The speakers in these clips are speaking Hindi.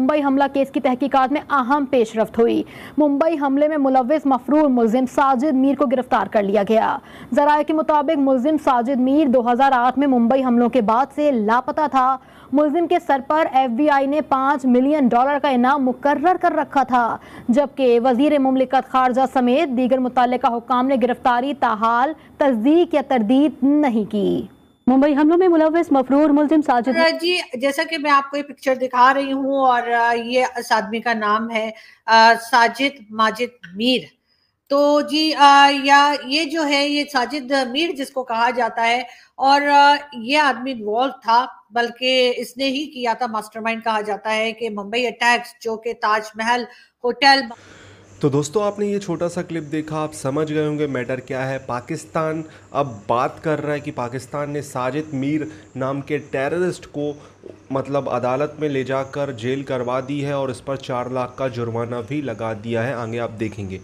मुंबई हमला केस की तहकीकात में अहम पेशरफ हुई मुंबई हमले में मुलविस मफरूर मुलिम साजिद मीर को गिरफ्तार कर लिया गया जराये के मुताबिक मुलिम साजिद मीर 2008 में मुंबई हमलों के बाद से लापता था मुलिम के सर पर एफ बी आई ने पाँच मिलियन डॉलर का इनाम मुकर कर रखा था जबकि वजीर ममलिकत खारजा समेत दीगर मुतल हुकाम ने गिरफ्तारी ताहाल तस्दीक या तरदीद नहीं की मुंबई हमलों में मुलविस मफरूर मुलजिम साजिद जी जैसा कि मैं आपको ये पिक्चर दिखा रही हूँ और ये इस आदमी का नाम है साजिद माजिद मीर तो जी आ, या ये जो है ये साजिद मीर जिसको कहा जाता है और ये आदमी इन्वॉल्व था बल्कि इसने ही किया था मास्टरमाइंड कहा जाता है कि मुंबई अटैक्स जो कि ताजमहल होटल तो दोस्तों आपने ये छोटा सा क्लिप देखा आप समझ गए होंगे मैटर क्या है पाकिस्तान अब बात कर रहा है कि पाकिस्तान ने साजिद मीर नाम के टेररिस्ट को मतलब अदालत में ले जाकर जेल करवा दी है और इस पर चार लाख का जुर्माना भी लगा दिया है आगे आप देखेंगे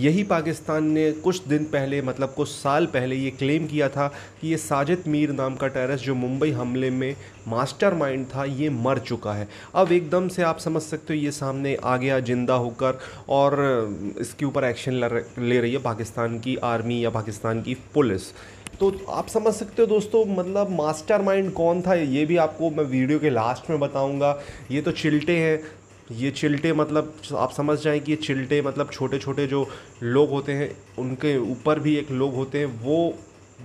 यही पाकिस्तान ने कुछ दिन पहले मतलब कुछ साल पहले ये क्लेम किया था कि ये साजिद मीर नाम का टेरस जो मुंबई हमले में मास्टरमाइंड था ये मर चुका है अब एकदम से आप समझ सकते हो ये सामने आ गया जिंदा होकर और इसके ऊपर एक्शन ले रही है पाकिस्तान की आर्मी या पाकिस्तान की पुलिस तो आप समझ सकते हो दोस्तों मतलब मास्टरमाइंड कौन था ये भी आपको मैं वीडियो के लास्ट में बताऊंगा ये तो चिल्टे हैं ये चिल्टे मतलब आप समझ जाएं कि ये चिल्टे मतलब छोटे छोटे जो लोग होते हैं उनके ऊपर भी एक लोग होते हैं वो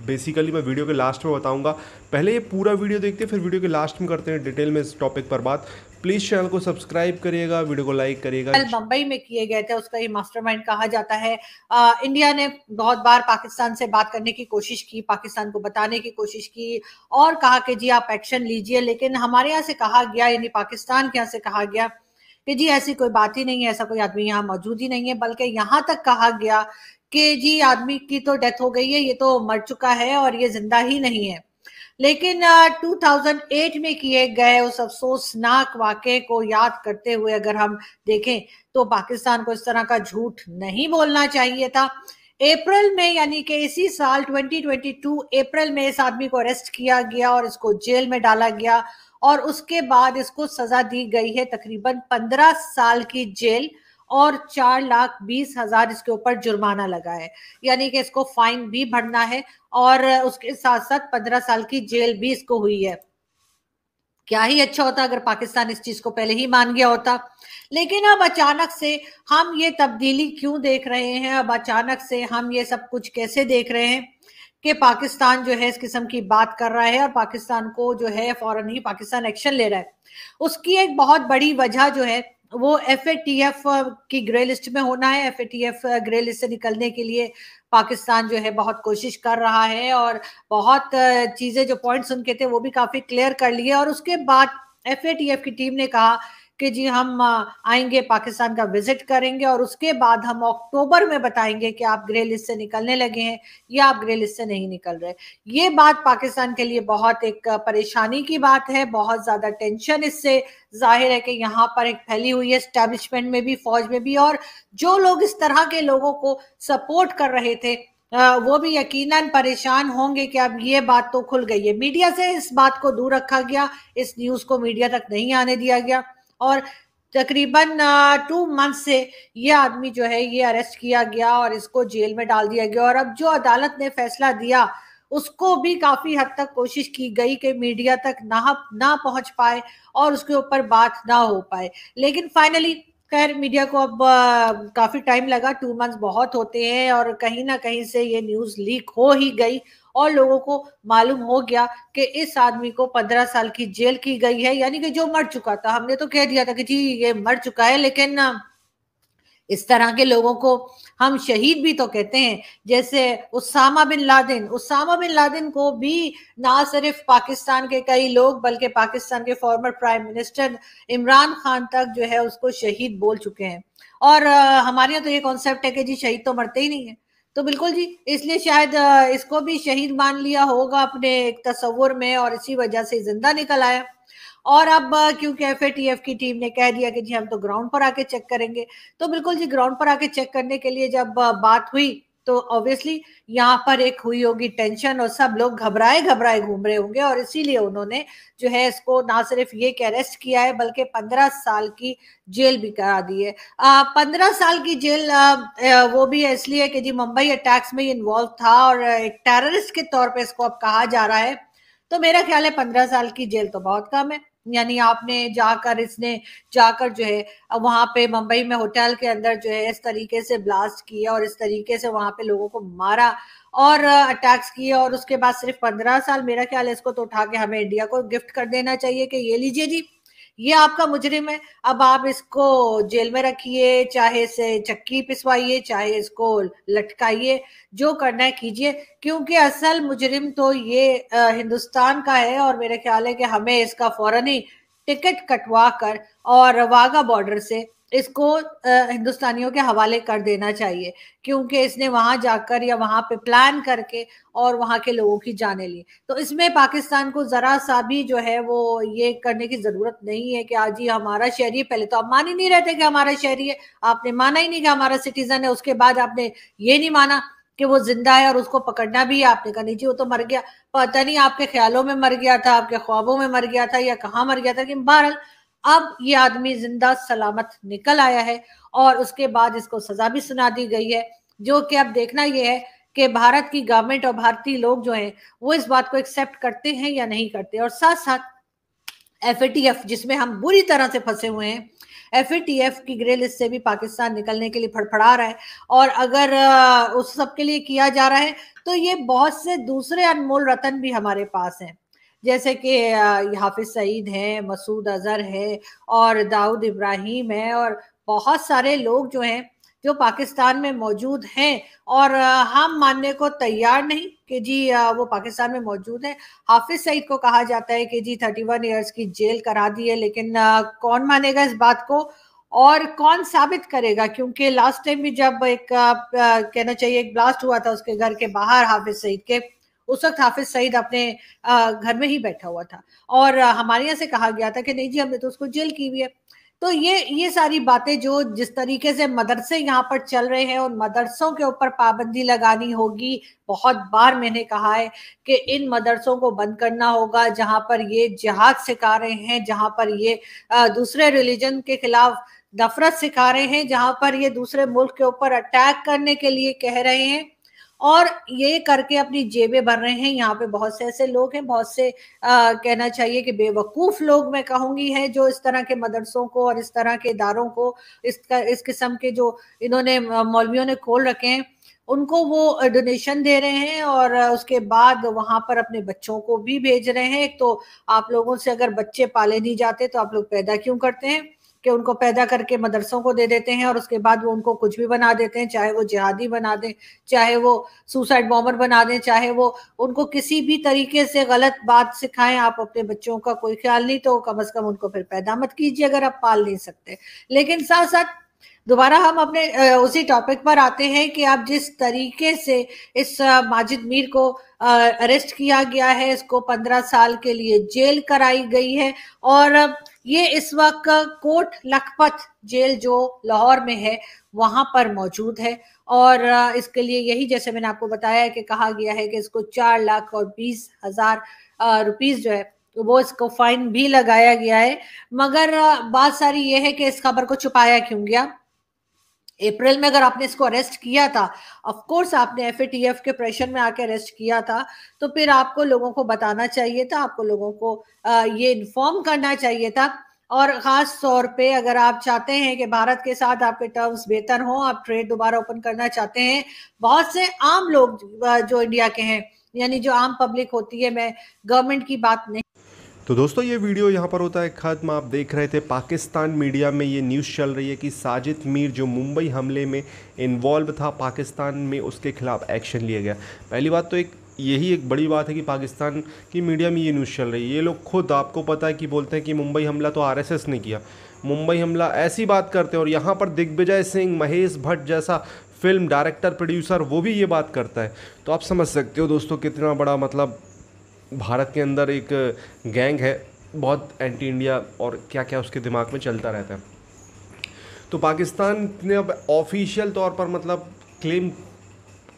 बेसिकली मैं वीडियो के लास्ट में बताऊंगा पहले ये पूरा वीडियो देखते हैं फिर वीडियो के लास्ट में करते हैं डिटेल में इस टॉपिक पर बात प्लीज चैनल को सब्सक्राइब करिएगा वीडियो को लाइक करिएगा कल मुंबई में किए गए थे उसका ये मास्टरमाइंड कहा जाता है आ, इंडिया ने बहुत बार पाकिस्तान से बात करने की कोशिश की पाकिस्तान को बताने की कोशिश की और कहा कि जी आप एक्शन लीजिए लेकिन हमारे यहाँ से कहा गया यानी पाकिस्तान के यहाँ से कहा गया कि जी ऐसी कोई बात ही नहीं है ऐसा कोई आदमी यहाँ मौजूद ही नहीं है बल्कि यहाँ तक कहा गया कि जी आदमी की तो डेथ हो गई है ये तो मर चुका है और ये जिंदा ही नहीं है लेकिन 2008 में किए गए उस अफसोसनाक वाक को याद करते हुए अगर हम देखें तो पाकिस्तान को इस तरह का झूठ नहीं बोलना चाहिए था अप्रैल में यानी कि इसी साल 2022 अप्रैल में इस आदमी को अरेस्ट किया गया और इसको जेल में डाला गया और उसके बाद इसको सजा दी गई है तकरीबन 15 साल की जेल और चार लाख बीस हजार इसके ऊपर जुर्माना लगा है यानी कि इसको फाइन भी भरना है और उसके साथ साथ पंद्रह साल की जेल भी इसको हुई है क्या ही अच्छा होता अगर पाकिस्तान इस चीज को पहले ही मान गया होता लेकिन अब अचानक से हम ये तब्दीली क्यों देख रहे हैं अब अचानक से हम ये सब कुछ कैसे देख रहे हैं कि पाकिस्तान जो है इस किस्म की बात कर रहा है और पाकिस्तान को जो है फौरन ही पाकिस्तान एक्शन ले रहा है उसकी एक बहुत बड़ी वजह जो है वो एफ की ग्रे लिस्ट में होना है एफ ग्रे लिस्ट से निकलने के लिए पाकिस्तान जो है बहुत कोशिश कर रहा है और बहुत चीज़ें जो पॉइंट्स उनके थे वो भी काफ़ी क्लियर कर लिए और उसके बाद एफ की टीम ने कहा कि जी हम आएंगे पाकिस्तान का विजिट करेंगे और उसके बाद हम अक्टूबर में बताएंगे कि आप ग्रे लिस्ट से निकलने लगे हैं या आप ग्रे लिस्ट से नहीं निकल रहे ये बात पाकिस्तान के लिए बहुत एक परेशानी की बात है बहुत ज्यादा टेंशन इससे जाहिर है कि यहाँ पर एक फैली हुई है स्टैब्लिशमेंट में भी फौज में भी और जो लोग इस तरह के लोगों को सपोर्ट कर रहे थे वो भी यकीनन परेशान होंगे कि अब ये बात तो खुल गई है मीडिया से इस बात को दूर रखा गया इस न्यूज को मीडिया तक नहीं आने दिया गया और तकरीबन टू मंथ से ये आदमी जो है ये अरेस्ट किया गया और इसको जेल में डाल दिया गया और अब जो अदालत ने फैसला दिया उसको भी काफी हद तक कोशिश की गई कि मीडिया तक ना ना पहुंच पाए और उसके ऊपर बात ना हो पाए लेकिन फाइनली खैर मीडिया को अब काफी टाइम लगा टू मंथ्स बहुत होते हैं और कहीं ना कहीं से ये न्यूज लीक हो ही गई और लोगों को मालूम हो गया कि इस आदमी को पंद्रह साल की जेल की गई है यानी कि जो मर चुका था हमने तो कह दिया था कि जी ये मर चुका है लेकिन इस तरह के लोगों को हम शहीद भी तो कहते हैं जैसे उसामा बिन लादिन उसामा बिन लादिन को भी ना सिर्फ पाकिस्तान के कई लोग बल्कि पाकिस्तान के former prime minister Imran Khan तक जो है उसको शहीद बोल चुके हैं और हमारे यहाँ तो ये कॉन्सेप्ट है कि जी शहीद तो मरते ही नहीं है तो बिल्कुल जी इसलिए शायद इसको भी शहीद मान लिया होगा अपने एक तस्वुर में और इसी वजह से जिंदा निकल आया और अब क्योंकि एफ की टीम ने कह दिया कि जी हम तो ग्राउंड पर आके चेक करेंगे तो बिल्कुल जी ग्राउंड पर आके चेक करने के लिए जब बात हुई तो ऑब्वियसली यहाँ पर एक हुई होगी टेंशन और सब लोग घबराए घबराए घूम रहे होंगे और इसीलिए उन्होंने जो है इसको ना सिर्फ ये कि अरेस्ट किया है बल्कि पंद्रह साल की जेल भी करा दी है पंद्रह साल की जेल आ, वो भी है इसलिए कि जी मुंबई अटैक्स में इन्वॉल्व था और एक टेररिस्ट के तौर पर इसको अब कहा जा रहा है तो मेरा ख्याल है पंद्रह साल की जेल तो बहुत कम है यानी आपने जाकर इसने जाकर जो है वहां पे मुंबई में होटल के अंदर जो है इस तरीके से ब्लास्ट किया और इस तरीके से वहां पे लोगों को मारा और अटैक्स किए और उसके बाद सिर्फ पंद्रह साल मेरा ख्याल है इसको तो उठा के हमें इंडिया को गिफ्ट कर देना चाहिए कि ये लीजिए जी ये आपका मुजरिम है अब आप इसको जेल में रखिए चाहे से चक्की पिसवाइए चाहे इसको लटकाइए जो करना है कीजिए क्योंकि असल मुजरिम तो ये हिंदुस्तान का है और मेरे ख्याल है कि हमें इसका फौरन ही टिकट कटवा कर और वाघा बॉर्डर से इसको हिंदुस्तानियों के हवाले कर देना चाहिए क्योंकि इसने वहां जाकर या वहां पे प्लान करके और वहां के लोगों की जाने ली तो इसमें पाकिस्तान को ज़रा सा भी जो है वो ये करने की ज़रूरत नहीं है कि आज ही हमारा शहरी है पहले तो आप मान ही नहीं रहते कि हमारा शहरी है आपने माना ही नहीं कि हमारा सिटीज़न है उसके बाद आपने ये नहीं माना कि वो जिंदा है और उसको पकड़ना भी है आपने कहा नहीं जी वो तो मर गया पता नहीं आपके ख्यालों में मर गया था आपके ख्वाबों में मर गया था या कहाँ मर गया था लेकिन बहरहाल अब ये आदमी जिंदा सलामत निकल आया है और उसके बाद इसको सजा भी सुना दी गई है जो कि अब देखना यह है कि भारत की गवर्नमेंट और भारतीय लोग जो हैं वो इस बात को एक्सेप्ट करते हैं या नहीं करते और साथ साथ एफ जिसमें हम बुरी तरह से फंसे हुए हैं एफ की ग्रे लिस्ट से भी पाकिस्तान निकलने के लिए फड़फड़ा रहा है और अगर उस सब के लिए किया जा रहा है तो ये बहुत से दूसरे अनमोल रतन भी हमारे पास हैं जैसे कि हाफिज सईद हैं मसूद अजहर है और दाऊद इब्राहिम है और बहुत सारे लोग जो हैं जो पाकिस्तान में मौजूद हैं और हम मानने को तैयार नहीं कि जी वो पाकिस्तान में मौजूद है हाफिज सईद को कहा जाता है कि जी थर्टी वन ईयर्स की जेल करा दी है लेकिन कौन मानेगा इस बात को और कौन साबित करेगा क्योंकि लास्ट टाइम भी जब एक कहना चाहिए एक ब्लास्ट हुआ था उसके घर के बाहर हाफिज सईद के उस वक्त हाफिज सईद अपने घर में ही बैठा हुआ था और हमारे यहाँ से कहा गया था कि नहीं जी हमने तो उसको जेल की हुई है तो ये ये सारी बातें जो जिस तरीके से मदरसे यहाँ पर चल रहे हैं और मदरसों के ऊपर पाबंदी लगानी होगी बहुत बार मैंने कहा है कि इन मदरसों को बंद करना होगा जहाँ पर ये जिहाद सिखा रहे हैं जहाँ पर ये दूसरे रिलीजन के खिलाफ नफरत सिखा रहे हैं जहाँ पर ये दूसरे मुल्क के ऊपर अटैक करने के लिए कह रहे हैं और ये करके अपनी जेबें भर रहे हैं यहाँ पे बहुत से ऐसे लोग हैं बहुत से आ, कहना चाहिए कि बेवकूफ लोग मैं कहूंगी है जो इस तरह के मदरसों को और इस तरह के इदारों को इस इस किस्म के जो इन्होंने मौलवियों ने खोल रखे हैं उनको वो डोनेशन दे रहे हैं और उसके बाद वहां पर अपने बच्चों को भी भेज रहे हैं तो आप लोगों से अगर बच्चे पाले नहीं जाते तो आप लोग पैदा क्यों करते हैं कि उनको पैदा करके मदरसों को दे देते हैं और उसके बाद वो उनको कुछ भी बना देते हैं चाहे वो जिहादी बना दें चाहे वो सुसाइड बॉम्बर बना दें चाहे वो उनको किसी भी तरीके से गलत बात सिखाएं आप अपने बच्चों का कोई ख्याल नहीं तो कम अज कम उनको फिर पैदा मत कीजिए अगर आप पाल नहीं सकते लेकिन साथ साथ दोबारा हम अपने उसी टॉपिक पर आते हैं कि आप जिस तरीके से इस माजिद मीर को अरेस्ट किया गया है इसको पंद्रह साल के लिए जेल कराई गई है और ये इस वक्त कोट लखपत जेल जो लाहौर में है वहां पर मौजूद है और इसके लिए यही जैसे मैंने आपको बताया कि कहा गया है कि इसको चार लाख और बीस हजार रुपीज जो है तो वो इसको फाइन भी लगाया गया है मगर बात सारी ये है कि इस खबर को छुपाया क्यों गया अप्रैल में अगर आपने इसको अरेस्ट किया था ऑफ कोर्स आपने एफ के प्रेशर में आके अरेस्ट किया था तो फिर आपको लोगों को बताना चाहिए था आपको लोगों को ये इन्फॉर्म करना चाहिए था और ख़ास तौर पे अगर आप चाहते हैं कि भारत के साथ आपके टर्म्स बेहतर हों आप ट्रेड दोबारा ओपन करना चाहते हैं बहुत से आम लोग जो इंडिया के हैं यानी जो आम पब्लिक होती है मैं गवर्नमेंट की बात नहीं तो दोस्तों ये वीडियो यहाँ पर होता है ख़त्म आप देख रहे थे पाकिस्तान मीडिया में ये न्यूज़ चल रही है कि साजिद मीर जो मुंबई हमले में इन्वॉल्व था पाकिस्तान में उसके ख़िलाफ़ एक्शन लिया गया पहली बात तो एक यही एक बड़ी बात है कि पाकिस्तान की मीडिया में ये न्यूज़ चल रही है ये लोग खुद आपको पता है कि बोलते हैं कि मुंबई हमला तो आर ने किया मुंबई हमला ऐसी बात करते हैं और यहाँ पर दिग्विजय सिंह महेश भट्ट जैसा फिल्म डायरेक्टर प्रोड्यूसर वो भी ये बात करता है तो आप समझ सकते हो दोस्तों कितना बड़ा मतलब भारत के अंदर एक गैंग है बहुत एंटी इंडिया और क्या क्या उसके दिमाग में चलता रहता है तो पाकिस्तान ने अब ऑफिशियल तौर पर मतलब क्लेम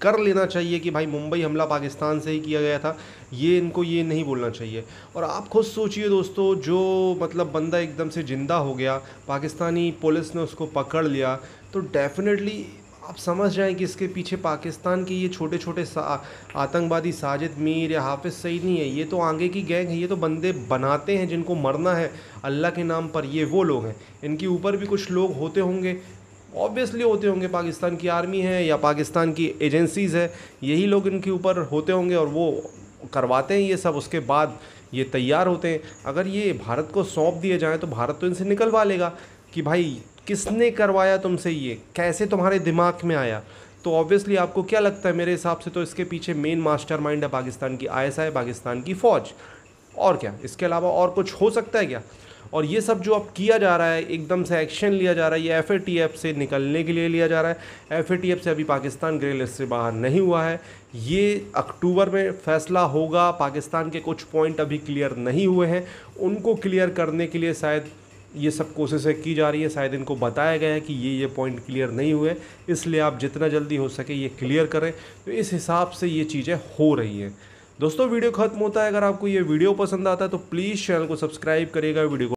कर लेना चाहिए कि भाई मुंबई हमला पाकिस्तान से ही किया गया था ये इनको ये नहीं बोलना चाहिए और आप खुद सोचिए दोस्तों जो मतलब बंदा एकदम से ज़िंदा हो गया पाकिस्तानी पुलिस ने उसको पकड़ लिया तो डेफिनेटली आप समझ जाएं कि इसके पीछे पाकिस्तान के ये छोटे छोटे सा, आतंकवादी साजिद मीर या हाफिज़ सईद नहीं है ये तो आगे की गैंग है ये तो बंदे बनाते हैं जिनको मरना है अल्लाह के नाम पर ये वो लोग हैं इनके ऊपर भी कुछ लोग होते होंगे ऑब्वियसली होते होंगे पाकिस्तान की आर्मी है या पाकिस्तान की एजेंसीज़ है यही लोग इनके ऊपर होते होंगे और वो करवाते हैं ये सब उसके बाद ये तैयार होते हैं अगर ये भारत को सौंप दिए जाएँ तो भारत तो इनसे निकलवा लेगा कि भाई किसने करवाया तुमसे ये कैसे तुम्हारे दिमाग में आया तो ऑब्वियसली आपको क्या लगता है मेरे हिसाब से तो इसके पीछे मेन मास्टर है पाकिस्तान की आई पाकिस्तान की फ़ौज और क्या इसके अलावा और कुछ हो सकता है क्या और ये सब जो अब किया जा रहा है एकदम से एक्शन लिया जा रहा है ये एफ से निकलने के लिए लिया जा रहा है एफ से अभी पाकिस्तान ग्रे लिस्ट से बाहर नहीं हुआ है ये अक्टूबर में फैसला होगा पाकिस्तान के कुछ पॉइंट अभी क्लियर नहीं हुए हैं उनको क्लियर करने के लिए शायद ये सब कोशिशें की जा रही है शायद इनको बताया गया है कि ये ये पॉइंट क्लियर नहीं हुए इसलिए आप जितना जल्दी हो सके ये क्लियर करें तो इस हिसाब से ये चीज़ें हो रही हैं दोस्तों वीडियो खत्म होता है अगर आपको ये वीडियो पसंद आता है तो प्लीज़ चैनल को सब्सक्राइब करिएगा वीडियो